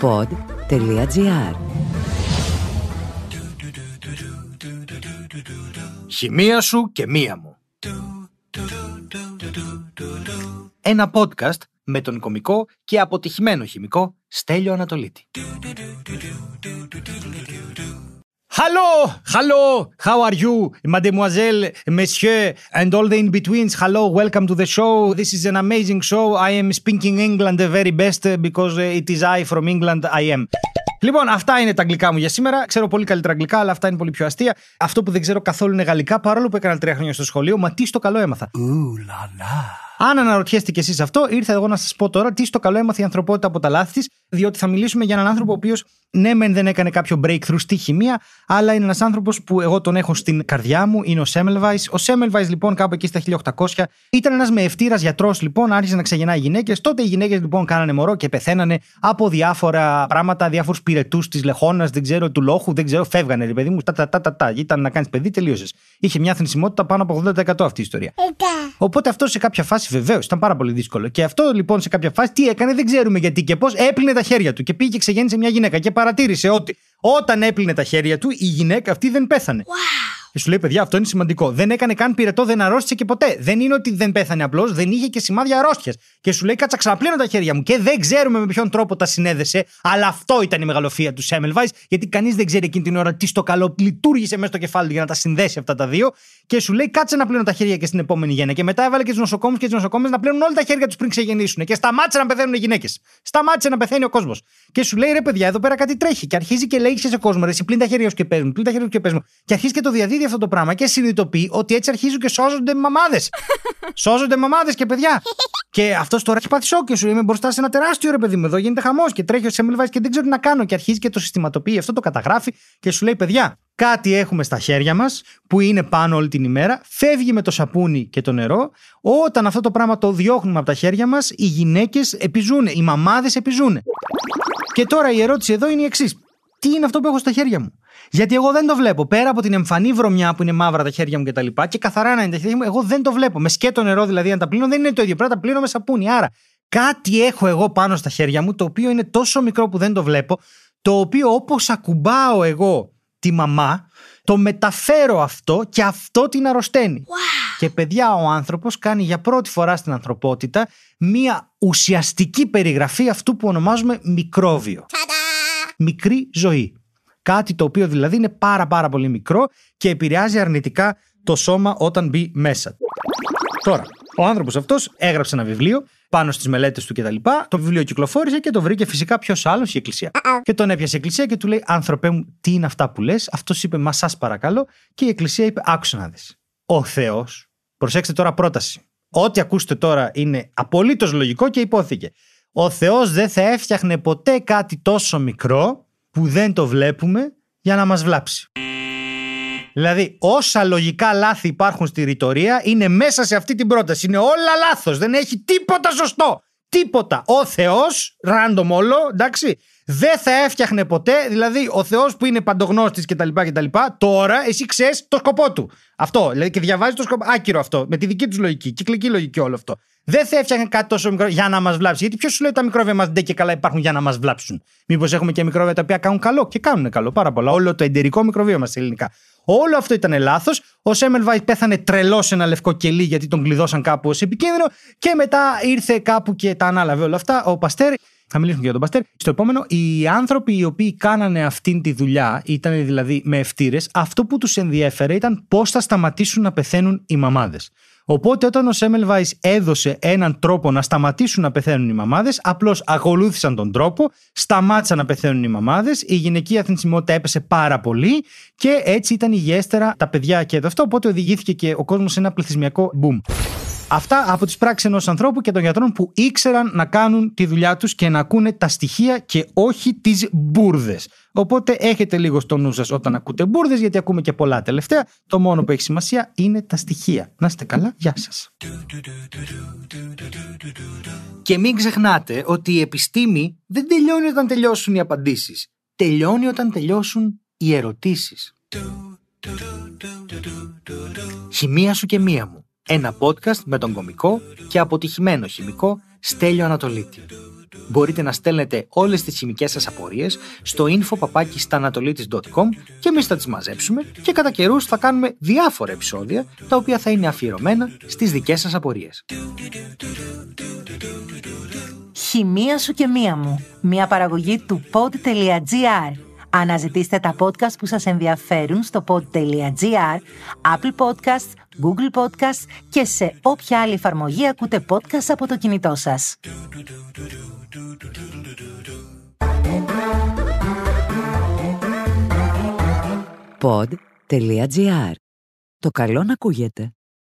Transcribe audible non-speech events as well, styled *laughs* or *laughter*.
pod.gr Χημεία σου και μία μου Ένα podcast με τον κομικό και αποτυχημένο χημικό Στέλιο Ανατολίτη Hello, hello, how are you, mademoiselle, monsieur, and all the in-betweens? Hello, welcome to the show. This is an amazing show. I am speaking England the very best uh, because uh, it is I from England I am. Λοιπόν, αυτά είναι τα αγγλικά μου για σήμερα. Ξέρω πολύ καλύτερα αγγλικά, αλλά αυτά είναι πολύ πιο αστεία. Αυτό που δεν ξέρω καθόλου είναι γαλλικά, παρόλο που έκανα τρία χρόνια στο σχολείο, μα τι στο καλό έμαθα. Αν αναρωτιέστε κι εσείς αυτό, ήρθα εγώ να σας πω τώρα τι στο καλό έμαθε η ανθρωπότητα από τα λάθη της, διότι θα μιλήσουμε για έναν άνθρωπο ο οποίος, ναι, μεν δεν έκανε κάποιο breakthrough στη χημεία, αλλά είναι ένας άνθρωπος που εγώ τον έχω στην καρδιά μου, είναι ο Σέμελβάη. Ο Σέμελβάη, λοιπόν, κάπου εκεί στα 1800, ήταν ένας μεευτήρας γιατρός, λοιπόν, άρχισε να ξεγεννάει γυναίκες. Τότε οι γυναίκες, λοιπόν, κάνανε μωρό και πεθαίνανε από διάφορα πράγματα, διάφορους πυρετούς της λεχόνα, δεν ξέρω, του λόχου, δεν ξέρω, φεύγανε, ρε παιδί μου, τα τα τα τα. τα. Ήταν να κάνεις παιδί, τελείωσες. Είχε μια θνησιμότητα πάνω από 80% αυτή η ιστορία. Οπότε αυτό σε κάποια φάση βεβαίως ήταν πάρα πολύ δύσκολο. Και αυτό, λοιπόν, σε κάποια φάση τι έκανε, δεν ξέρουμε γιατί και πώς, έπλυνε τα χέρια του και πήγε και ξεγέννησε μια γυναίκα και παρατήρησε ότι όταν έπλυνε τα χέρια του, η γυναίκα αυτή δεν πέθανε. Wow. Και σου λέει, παιδιά, αυτό είναι σημαντικό. Δεν έκανε καν πυρετό, δεν αρρώστησε και ποτέ. Δεν είναι ότι δεν πέθανε απλώς, δεν είχε και σημάδια αρρώστιας. Και σου λέει, κάτσα ξαναπλύνω τα χέρια μου. Και δεν ξέρουμε με ποιον τρόπο τα συνέδεσε, αλλά αυτό ήταν η μεγαλοφία του Σέμελβάης, γιατί κανείς δεν ξέρει εκείνη την ώρα τι στο καλό λειτουργήσε μέσα στο κεφάλι του για να τα συνδέσει αυτά τα δύο. Και σου λέει, κάτσε να πλύνω τα χέρια και στην επόμενη γέννα. Και μετά έβαλε και τους νοσοκόμους και τις νοσοκόμες να πλύνουν όλα τα χέρια τους πριν ξεγενήσουν. Και σταμάτησε να πεθαίνουν οι γυναίκες. Σταμάτησε να πεθαίνει ο κόσμος. Και σου λέει, ρε παιδιά, εδώ πέρα κάτι τρέχει. Και αρχίζει και λέει σε κόσμο, ρε, τα χέρια και παίζουν, τα χέρια και παίζουν. Και αρχίζει και το αυτό το πράγμα και συνειδητοποιεί ότι έτσι αρχίζουν και σώζονται μαμάδες. *laughs* σώζονται μαμάδες και παιδιά. και αυτός τώρα έχει πάθει και σου. Είμαι μπροστά σε ένα τεράστιο ρε παιδί μου εδώ, γίνεται χαμός και τρέχει ο Σέμιλβάης και δεν ξέρω τι να κάνω. Και αρχίζει και το συστηματοποιεί αυτό, το καταγράφει και σου λέει, παιδιά, κάτι έχουμε στα χέρια μας που είναι πάνω όλη την ημέρα, φεύγει με το σαπούνι και το νερό. Όταν αυτό το πράγμα το διώχνουμε από τα χέρια μας, οι γυναίκες επιζούν, οι μαμάδες επιζούν. Και τώρα η ερώτηση εδώ είναι η εξής τι είναι αυτό που έχω στα χέρια μου. Γιατί εγώ δεν το βλέπω. Πέρα από την εμφανή βρωμιά που είναι μαύρα τα χέρια μου και και καθαρά να είναι τα χέρια μου, εγώ δεν το βλέπω. Με σκέτο νερό δηλαδή, αν τα πλύνω, δεν είναι το ίδιο να τα πλύνω με σαπούνι. Άρα κάτι έχω εγώ πάνω στα χέρια μου, το οποίο είναι τόσο μικρό που δεν το βλέπω, το οποίο όπως ακουμπάω εγώ τη μαμά, το μεταφέρω αυτό και αυτό την αρρωσταίνει. Και παιδιά, ο άνθρωπος κάνει για πρώτη φορά στην ανθρωπότητα μία ουσιαστική περιγραφή αυτού που ονομάζουμε μικρόβιο μικρή ζωή. Κάτι το οποίο δηλαδή είναι πάρα πάρα πολύ μικρό και επηρεάζει αρνητικά το σώμα όταν μπει μέσα. Τώρα, ο άνθρωπος αυτός έγραψε ένα βιβλίο πάνω στις μελέτες του κτλ. Το βιβλίο κυκλοφόρησε και το βρήκε φυσικά ποιος άλλος η Εκκλησία. Και τον έπιασε η Εκκλησία και του λέει: Άνθρωπε μου, τι είναι αυτά που λες. Αυτός είπε: Μα σας παρακαλώ. Και η Εκκλησία είπε: Άκουσε να δεις. Ο Θεός, προσέξτε τώρα πρόταση. Ό,τι ακούστε τώρα είναι απολύτως λογικό και υπόθηκε ο Θεός δεν θα έφτιαχνε ποτέ κάτι τόσο μικρό που δεν το βλέπουμε για να μας βλάψει. Δηλαδή, όσα λογικά λάθη υπάρχουν στη ρητορία είναι μέσα σε αυτή την πρόταση. Είναι όλα λάθος. Δεν έχει τίποτα σωστό. Τίποτα. Ο Θεός, random όλο, εντάξει, δεν θα έφτιαχνε ποτέ, δηλαδή ο Θεός που είναι παντογνώστης κτλ. κτλ. Τώρα εσύ ξέρεις το σκοπό του. Αυτό. Δηλαδή και διαβάζει το σκοπό. Άκυρο αυτό. Με τη δική τους λογική. Κυκλική λογική όλο αυτό. Δεν θα έφτιαχνε κάτι τόσο μικρό για να μας βλάψει. Γιατί ποιος σου λέει τα μικρόβια μας δεν και καλά υπάρχουν για να μας βλάψουν. Μήπως έχουμε και μικρόβια τα οποία κάνουν καλό και κάνουν καλό πάρα πολλά. Όλο το εντερικό μικροβίο μας ελληνικά. Όλο αυτό ήταν λάθος. Ο Σέμελβαϊτ πέθανε τρελός σε ένα λευκό κελί γιατί τον κλειδώσαν κάπου ως επικίνδυνο. Και μετά ήρθε κάπου και τα ανάλαβε όλα αυτά ο Παστέρ. Θα μιλήσουμε και για τον Παστέρ. Στο επόμενο, οι άνθρωποι οι οποίοι κάνανε αυτή τη δουλειά, ήταν δηλαδή με ευτήρες, αυτό που τους ενδιέφερε ήταν πώς θα σταματήσουν να πεθαίνουν οι μαμάδες. Οπότε, όταν ο Σέμελβάη έδωσε έναν τρόπο να σταματήσουν να πεθαίνουν οι μαμάδες, απλώς ακολούθησαν τον τρόπο, σταμάτησαν να πεθαίνουν οι μαμάδες, η γυναική θνησιμότητα έπεσε πάρα πολύ και έτσι ήταν υγιέστερα τα παιδιά και εδώ αυτό. Οπότε οδηγήθηκε και ο κόσμος σε ένα πληθυσμιακό boom. Αυτά από τις πράξεις ενός ανθρώπου και των γιατρών που ήξεραν να κάνουν τη δουλειά τους και να ακούνε τα στοιχεία και όχι τις μπουρδες. Οπότε έχετε λίγο στο νου σας όταν ακούτε μπουρδες, γιατί ακούμε και πολλά τελευταία. Το μόνο που έχει σημασία είναι τα στοιχεία. Να είστε καλά, γεια σας. Και μην ξεχνάτε ότι η επιστήμη δεν τελειώνει όταν τελειώσουν οι απαντήσεις. Τελειώνει όταν τελειώσουν οι ερωτήσεις. Χημία σου και μία μου ένα podcast με τον κομικό και αποτυχημένο χημικό Στέλιο Ανατολίτη. Μπορείτε να στέλνετε όλες τις χημικές σας απορίες στο info.papakistanatolitis.com και εμείς θα τις μαζέψουμε και κατά καιρούς θα κάνουμε διάφορα επεισόδια τα οποία θα είναι αφιερωμένα στις δικές σας απορίες. Χημεία σου και μία μου. Μια παραγωγή του pod.gr Αναζητήστε τα podcast που σας ενδιαφέρουν στο pod.gr, Apple Podcasts, Google Podcasts και σε όποια άλλη εφαρμογή ακούτε podcast από το κινητό σας. Pod.gr. Το καλό να ακούγεται.